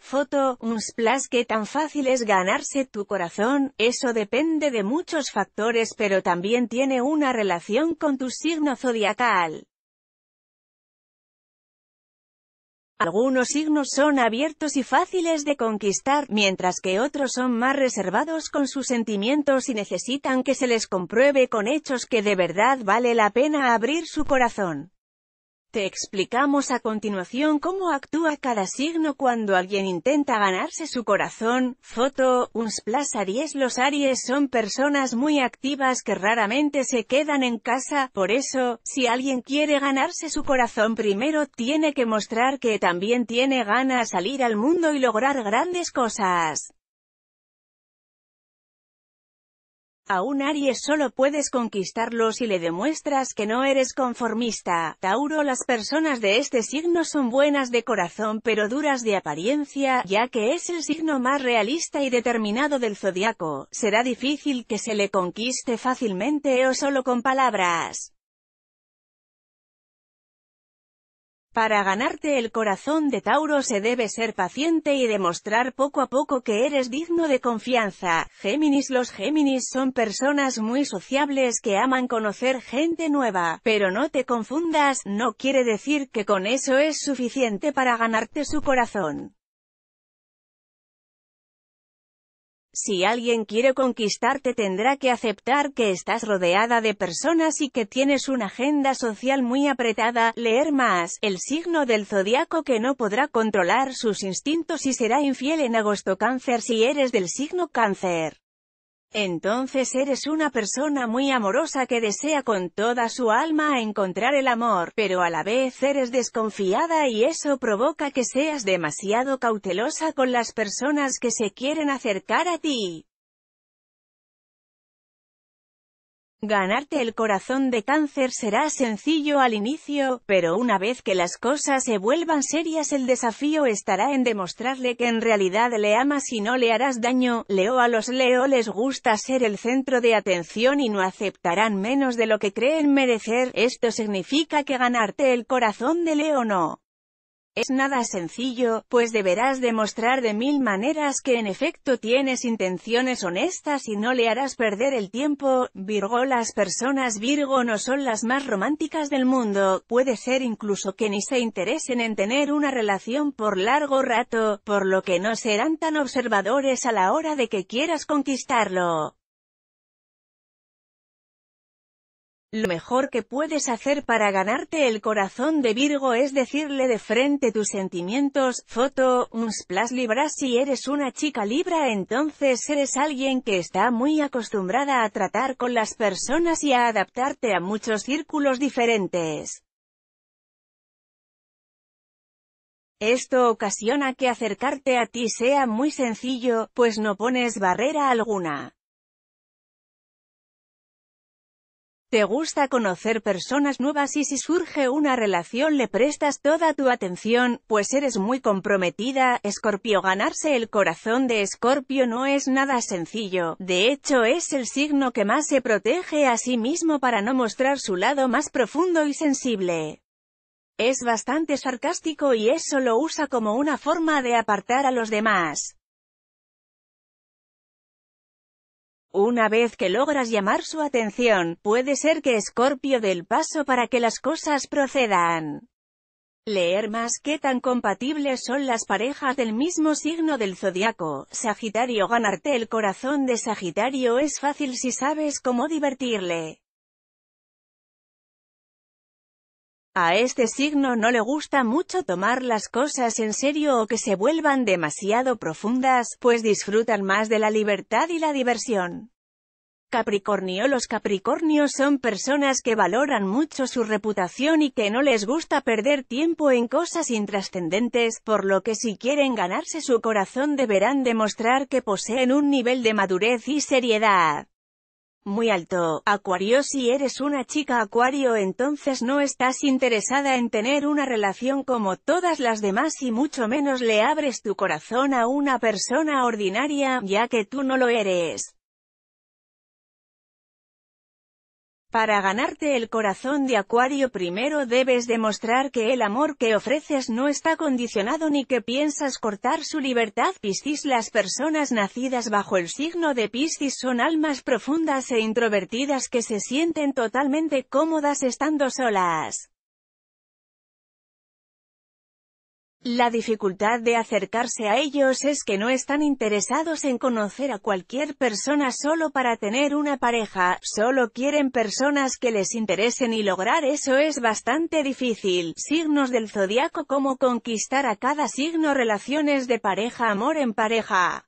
Foto, un splash que tan fácil es ganarse tu corazón, eso depende de muchos factores pero también tiene una relación con tu signo zodiacal. Algunos signos son abiertos y fáciles de conquistar, mientras que otros son más reservados con sus sentimientos y necesitan que se les compruebe con hechos que de verdad vale la pena abrir su corazón. Te explicamos a continuación cómo actúa cada signo cuando alguien intenta ganarse su corazón. Foto, Unsplash Aries Los Aries son personas muy activas que raramente se quedan en casa, por eso, si alguien quiere ganarse su corazón primero tiene que mostrar que también tiene ganas salir al mundo y lograr grandes cosas. A un Aries solo puedes conquistarlo si le demuestras que no eres conformista. Tauro Las personas de este signo son buenas de corazón pero duras de apariencia, ya que es el signo más realista y determinado del zodiaco. Será difícil que se le conquiste fácilmente o solo con palabras. Para ganarte el corazón de Tauro se debe ser paciente y demostrar poco a poco que eres digno de confianza. Géminis Los Géminis son personas muy sociables que aman conocer gente nueva, pero no te confundas, no quiere decir que con eso es suficiente para ganarte su corazón. Si alguien quiere conquistarte tendrá que aceptar que estás rodeada de personas y que tienes una agenda social muy apretada, leer más, el signo del zodiaco que no podrá controlar sus instintos y será infiel en agosto cáncer si eres del signo cáncer. Entonces eres una persona muy amorosa que desea con toda su alma encontrar el amor, pero a la vez eres desconfiada y eso provoca que seas demasiado cautelosa con las personas que se quieren acercar a ti. Ganarte el corazón de cáncer será sencillo al inicio, pero una vez que las cosas se vuelvan serias el desafío estará en demostrarle que en realidad le amas y no le harás daño. Leo a los Leo les gusta ser el centro de atención y no aceptarán menos de lo que creen merecer, esto significa que ganarte el corazón de Leo no es nada sencillo, pues deberás demostrar de mil maneras que en efecto tienes intenciones honestas y no le harás perder el tiempo, Virgo las personas Virgo no son las más románticas del mundo, puede ser incluso que ni se interesen en tener una relación por largo rato, por lo que no serán tan observadores a la hora de que quieras conquistarlo. Lo mejor que puedes hacer para ganarte el corazón de Virgo es decirle de frente tus sentimientos, foto, un splash libra si eres una chica libra entonces eres alguien que está muy acostumbrada a tratar con las personas y a adaptarte a muchos círculos diferentes. Esto ocasiona que acercarte a ti sea muy sencillo, pues no pones barrera alguna. ¿Te gusta conocer personas nuevas y si surge una relación le prestas toda tu atención, pues eres muy comprometida? Escorpio ganarse el corazón de Escorpio no es nada sencillo, de hecho es el signo que más se protege a sí mismo para no mostrar su lado más profundo y sensible. Es bastante sarcástico y eso lo usa como una forma de apartar a los demás. Una vez que logras llamar su atención, puede ser que Escorpio dé el paso para que las cosas procedan. Leer más qué tan compatibles son las parejas del mismo signo del zodiaco. Sagitario ganarte el corazón de Sagitario es fácil si sabes cómo divertirle. A este signo no le gusta mucho tomar las cosas en serio o que se vuelvan demasiado profundas, pues disfrutan más de la libertad y la diversión. Capricornio Los Capricornios son personas que valoran mucho su reputación y que no les gusta perder tiempo en cosas intrascendentes, por lo que si quieren ganarse su corazón deberán demostrar que poseen un nivel de madurez y seriedad. Muy alto, Acuario Si eres una chica Acuario entonces no estás interesada en tener una relación como todas las demás y mucho menos le abres tu corazón a una persona ordinaria, ya que tú no lo eres. Para ganarte el corazón de Acuario primero debes demostrar que el amor que ofreces no está condicionado ni que piensas cortar su libertad. Piscis Las personas nacidas bajo el signo de Piscis son almas profundas e introvertidas que se sienten totalmente cómodas estando solas. La dificultad de acercarse a ellos es que no están interesados en conocer a cualquier persona solo para tener una pareja, solo quieren personas que les interesen y lograr eso es bastante difícil. Signos del zodiaco Cómo conquistar a cada signo relaciones de pareja amor en pareja.